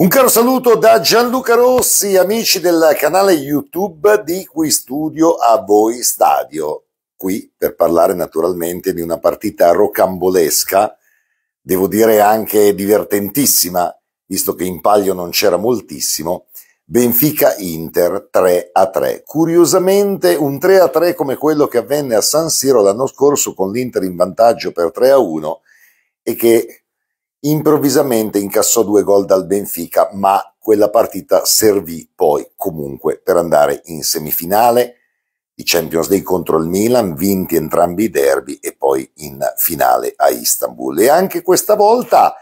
Un caro saluto da Gianluca Rossi, amici del canale YouTube di Qui Studio a voi stadio. Qui per parlare naturalmente di una partita rocambolesca, devo dire anche divertentissima, visto che in palio non c'era moltissimo. Benfica Inter 3 a 3. Curiosamente un 3 a 3 come quello che avvenne a San Siro l'anno scorso con l'Inter in vantaggio per 3 a 1 e che Improvvisamente incassò due gol dal Benfica, ma quella partita servì poi comunque per andare in semifinale di Champions League contro il Milan, vinti entrambi i derby e poi in finale a Istanbul. E anche questa volta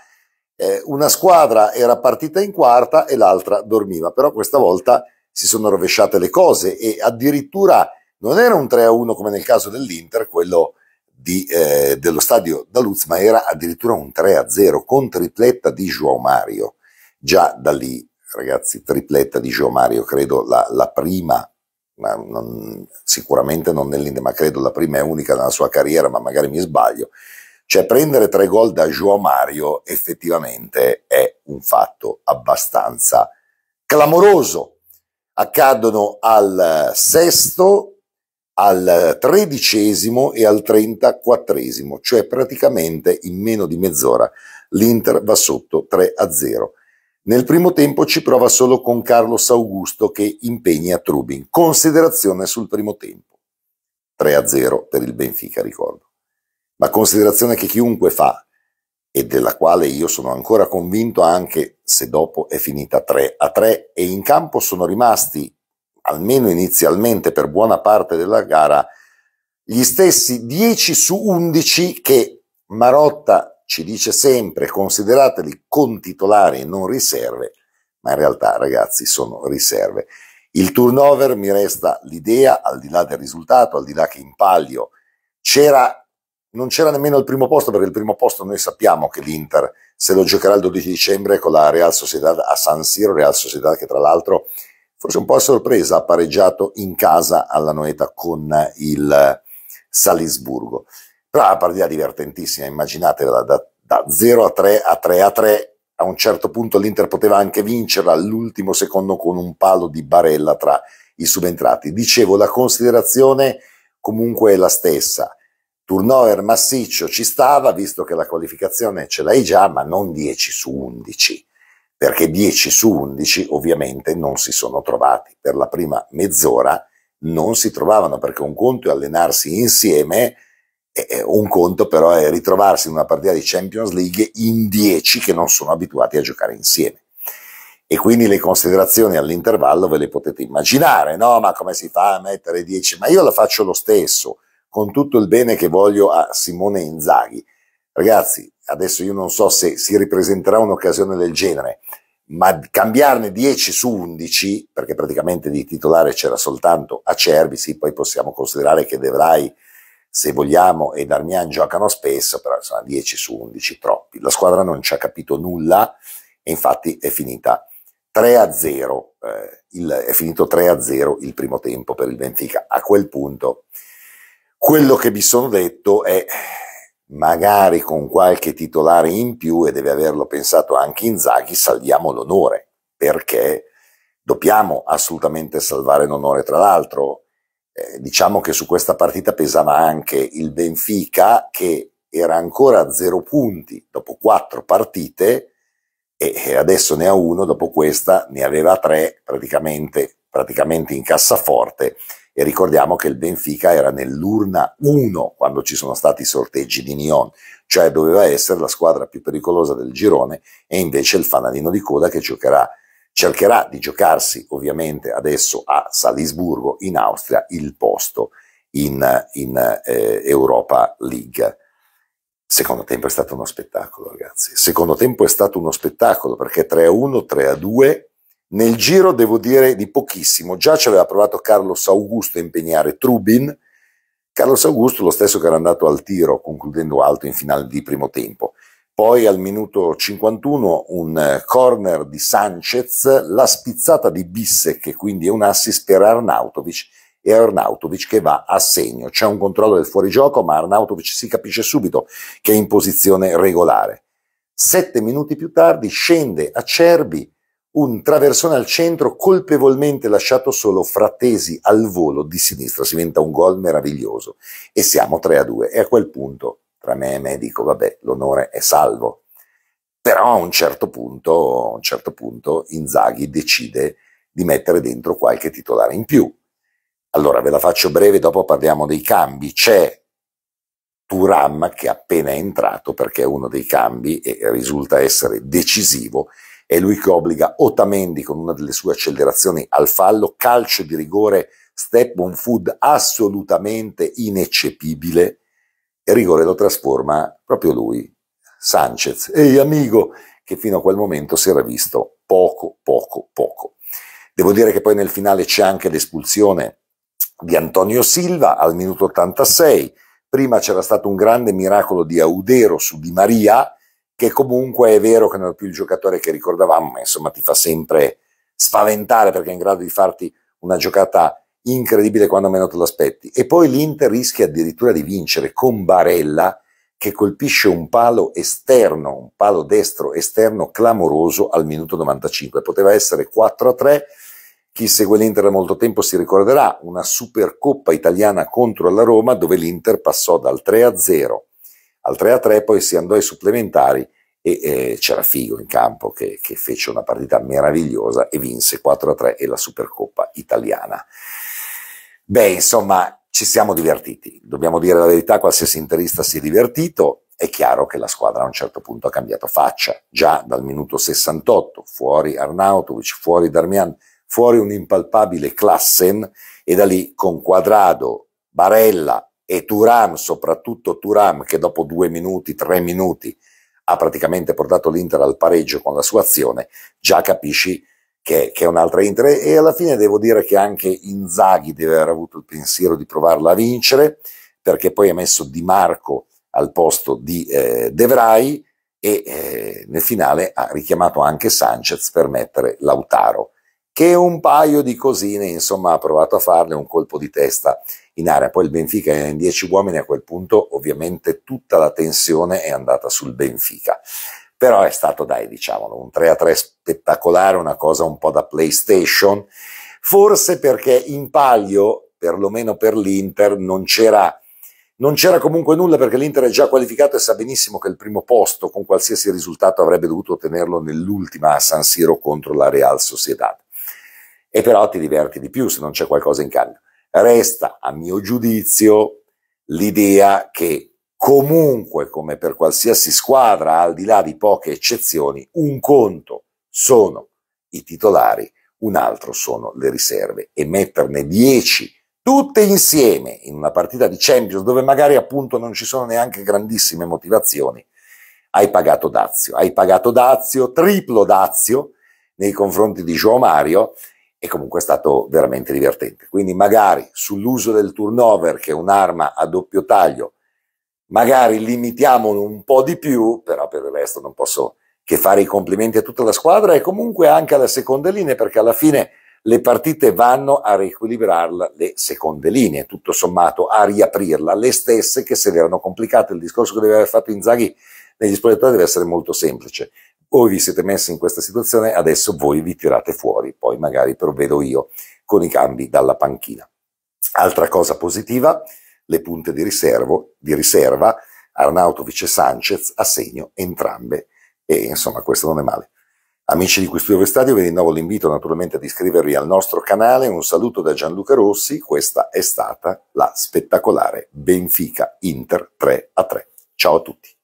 eh, una squadra era partita in quarta e l'altra dormiva, però questa volta si sono rovesciate le cose e addirittura non era un 3-1 come nel caso dell'Inter, quello di, eh, dello stadio da Luz, ma era addirittura un 3-0 con tripletta di João Mario. Già da lì, ragazzi, tripletta di João Mario, credo la, la prima, non, sicuramente non nell'Inde, ma credo la prima e unica nella sua carriera, ma magari mi sbaglio. Cioè prendere tre gol da João Mario effettivamente è un fatto abbastanza clamoroso. Accadono al sesto al tredicesimo e al trentaquattresimo, cioè praticamente in meno di mezz'ora l'Inter va sotto 3 a 0. Nel primo tempo ci prova solo con Carlos Augusto che impegna Trubin. Considerazione sul primo tempo. 3 a 0 per il Benfica, ricordo. Ma considerazione che chiunque fa, e della quale io sono ancora convinto anche se dopo è finita 3 a 3 e in campo sono rimasti almeno inizialmente per buona parte della gara, gli stessi 10 su 11 che Marotta ci dice sempre considerateli contitolari e non riserve, ma in realtà ragazzi sono riserve. Il turnover mi resta l'idea, al di là del risultato, al di là che in palio c'era, non c'era nemmeno il primo posto, perché il primo posto noi sappiamo che l'Inter se lo giocherà il 12 dicembre con la Real Sociedad a San Siro, Real Sociedad che tra l'altro forse un po' a sorpresa, ha pareggiato in casa alla Noeta con il Salisburgo. Però è una partita divertentissima, immaginatela, da, da 0 a 3 a 3 a 3 a un certo punto l'Inter poteva anche vincerla all'ultimo secondo con un palo di barella tra i subentrati. Dicevo, la considerazione comunque è la stessa. Turnover massiccio ci stava, visto che la qualificazione ce l'hai già, ma non 10 su 11 perché 10 su 11 ovviamente non si sono trovati. Per la prima mezz'ora non si trovavano perché un conto è allenarsi insieme, e un conto però è ritrovarsi in una partita di Champions League in 10 che non sono abituati a giocare insieme. E quindi le considerazioni all'intervallo ve le potete immaginare, no? Ma come si fa a mettere 10? Ma io la faccio lo stesso, con tutto il bene che voglio a Simone Inzaghi. Ragazzi, adesso io non so se si ripresenterà un'occasione del genere, ma cambiarne 10 su 11, perché praticamente di titolare c'era soltanto Acerbi, sì, poi possiamo considerare che Devrai, se vogliamo, e Darmian giocano spesso, però insomma 10 su 11 troppi. La squadra non ci ha capito nulla e infatti è finita 3 a 0, eh, il, è finito 3 a 0 il primo tempo per il Benfica. A quel punto quello che mi sono detto è magari con qualche titolare in più e deve averlo pensato anche Inzaghi, salviamo l'onore, perché dobbiamo assolutamente salvare l'onore. Tra l'altro, eh, diciamo che su questa partita pesava anche il Benfica che era ancora a zero punti dopo quattro partite e adesso ne ha uno, dopo questa ne aveva tre praticamente, praticamente in cassaforte e ricordiamo che il Benfica era nell'urna 1 quando ci sono stati i sorteggi di Nyon, cioè doveva essere la squadra più pericolosa del girone e invece il fanalino di coda che giocherà, cercherà di giocarsi ovviamente adesso a Salisburgo in Austria il posto in, in eh, Europa League. Secondo tempo è stato uno spettacolo, ragazzi. Secondo tempo è stato uno spettacolo perché 3-1, 3-2, nel giro, devo dire, di pochissimo. Già ci aveva provato Carlos Augusto a impegnare Trubin. Carlos Augusto, lo stesso che era andato al tiro, concludendo alto in finale di primo tempo. Poi al minuto 51 un eh, corner di Sanchez, la spizzata di Bisse, che quindi è un assist per Arnautovic e Arnautovic che va a segno. C'è un controllo del fuorigioco, ma Arnautovic si capisce subito che è in posizione regolare. Sette minuti più tardi scende a Cerbi, un traversone al centro colpevolmente lasciato solo frattesi al volo di sinistra, si diventa un gol meraviglioso e siamo 3 a 2 e a quel punto tra me e me dico vabbè l'onore è salvo, però a un certo punto, a un certo punto Inzaghi decide di mettere dentro qualche titolare in più. Allora ve la faccio breve, dopo parliamo dei cambi, c'è Turam che appena è entrato perché è uno dei cambi e risulta essere decisivo è lui che obbliga Otamendi con una delle sue accelerazioni al fallo, calcio di rigore, step on food assolutamente ineccepibile, e rigore lo trasforma proprio lui, Sanchez, ehi amico, che fino a quel momento si era visto poco, poco, poco. Devo dire che poi nel finale c'è anche l'espulsione di Antonio Silva al minuto 86. Prima c'era stato un grande miracolo di Audero su Di Maria, che comunque è vero che non è più il giocatore che ricordavamo, ma insomma ti fa sempre spaventare perché è in grado di farti una giocata incredibile quando meno te l'aspetti. E poi l'Inter rischia addirittura di vincere con Barella che colpisce un palo esterno, un palo destro esterno clamoroso al minuto 95. Poteva essere 4 3. Chi segue l'Inter da molto tempo si ricorderà una Supercoppa italiana contro la Roma dove l'Inter passò dal 3 0 al 3 a 3, poi si andò ai supplementari e eh, c'era Figo in campo che, che, fece una partita meravigliosa e vinse 4 a 3 e la Supercoppa italiana. Beh, insomma, ci siamo divertiti, dobbiamo dire la verità, qualsiasi interista si è divertito, è chiaro che la squadra a un certo punto ha cambiato faccia, già dal minuto 68, fuori Arnautovic, fuori Darmian, fuori un impalpabile Klassen e da lì con Quadrado, Barella, e Turam, soprattutto Turam, che dopo due minuti, tre minuti ha praticamente portato l'Inter al pareggio con la sua azione, già capisci che, che è un'altra Inter. E alla fine devo dire che anche Inzaghi deve aver avuto il pensiero di provarla a vincere, perché poi ha messo Di Marco al posto di eh, De Vrij e eh, nel finale ha richiamato anche Sanchez per mettere Lautaro, che un paio di cosine insomma ha provato a farle un colpo di testa in area. Poi il Benfica è in 10 uomini, a quel punto ovviamente tutta la tensione è andata sul Benfica. Però è stato, dai, diciamolo, un 3-3 spettacolare, una cosa un po' da PlayStation, forse perché in palio, perlomeno per l'Inter, non c'era... Non c'era comunque nulla perché l'Inter è già qualificato e sa benissimo che il primo posto con qualsiasi risultato avrebbe dovuto ottenerlo nell'ultima a San Siro contro la Real Sociedad. E però ti diverti di più se non c'è qualcosa in cambio. Resta, a mio giudizio, l'idea che comunque, come per qualsiasi squadra, al di là di poche eccezioni, un conto sono i titolari, un altro sono le riserve e metterne 10 tutte insieme in una partita di Champions dove magari appunto non ci sono neanche grandissime motivazioni, hai pagato dazio, hai pagato dazio, triplo dazio nei confronti di Joao Mario e comunque è stato veramente divertente. Quindi magari sull'uso del turnover, che è un'arma a doppio taglio, magari limitiamolo un po' di più, però per il resto non posso che fare i complimenti a tutta la squadra e comunque anche alla seconda linea, perché alla fine le partite vanno a riequilibrarla le seconde linee, tutto sommato a riaprirla, le stesse che se le erano complicate. Il discorso che deve aver fatto Inzaghi negli spogliatoi deve essere molto semplice o vi siete messi in questa situazione, adesso voi vi tirate fuori, poi magari provvedo io con i cambi dalla panchina. Altra cosa positiva, le punte di, riservo, di riserva, Arnautovic e Sanchez a segno entrambe e insomma questo non è male. Amici di Custodio Vestadio, vi rinnovo l'invito naturalmente ad iscrivervi al nostro canale. Un saluto da Gianluca Rossi, questa è stata la spettacolare Benfica Inter 3 a 3. Ciao a tutti.